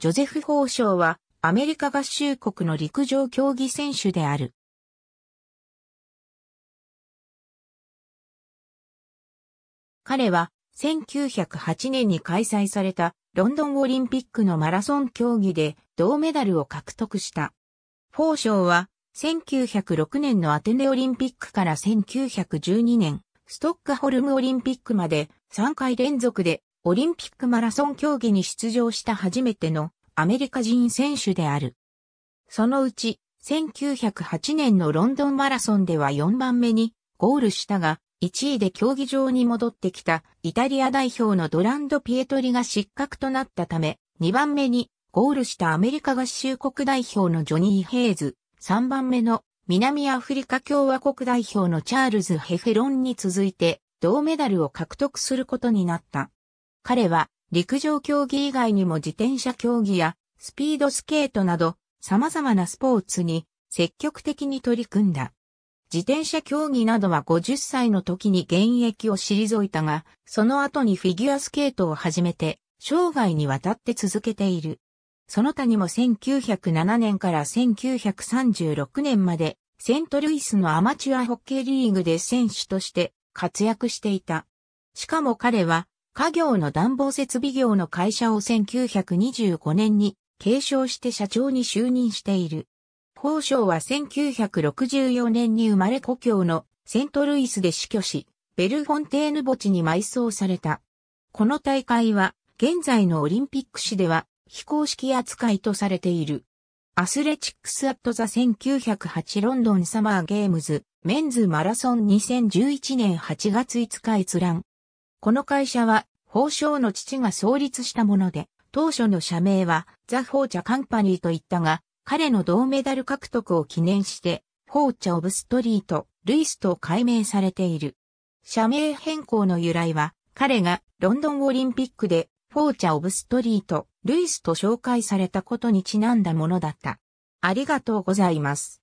ジョゼフ・法相は、アメリカ合衆国の陸上競技選手である。彼は、1908年に開催されたロンドンオリンピックのマラソン競技で銅メダルを獲得した。フォーショーは1906年のアテネオリンピックから1912年ストックホルムオリンピックまで3回連続でオリンピックマラソン競技に出場した初めてのアメリカ人選手である。そのうち、1908年のロンドンマラソンでは4番目にゴールしたが、1位で競技場に戻ってきたイタリア代表のドランド・ピエトリが失格となったため、2番目にゴールしたアメリカ合衆国代表のジョニー・ヘイズ、3番目の南アフリカ共和国代表のチャールズ・ヘフェロンに続いて銅メダルを獲得することになった。彼は陸上競技以外にも自転車競技やスピードスケートなど様々なスポーツに積極的に取り組んだ。自転車競技などは50歳の時に現役を退いたが、その後にフィギュアスケートを始めて、生涯にわたって続けている。その他にも1907年から1936年まで、セントルイスのアマチュアホッケーリーグで選手として活躍していた。しかも彼は家業の暖房設備業の会社を1925年に継承して社長に就任している。法省は1964年に生まれ故郷のセントルイスで死去し、ベルフォンテーヌ墓地に埋葬された。この大会は現在のオリンピック市では非公式扱いとされている。アスレチックスアットザ1908ロンドンサマーゲームズメンズマラソン2011年8月5日閲覧。この会社は、法相の父が創立したもので、当初の社名は、ザ・フォーチャ・カンパニーと言ったが、彼の銅メダル獲得を記念して、フォーチャ・オブ・ストリート、ルイスと改名されている。社名変更の由来は、彼がロンドンオリンピックで、フォーチャ・オブ・ストリート、ルイスと紹介されたことにちなんだものだった。ありがとうございます。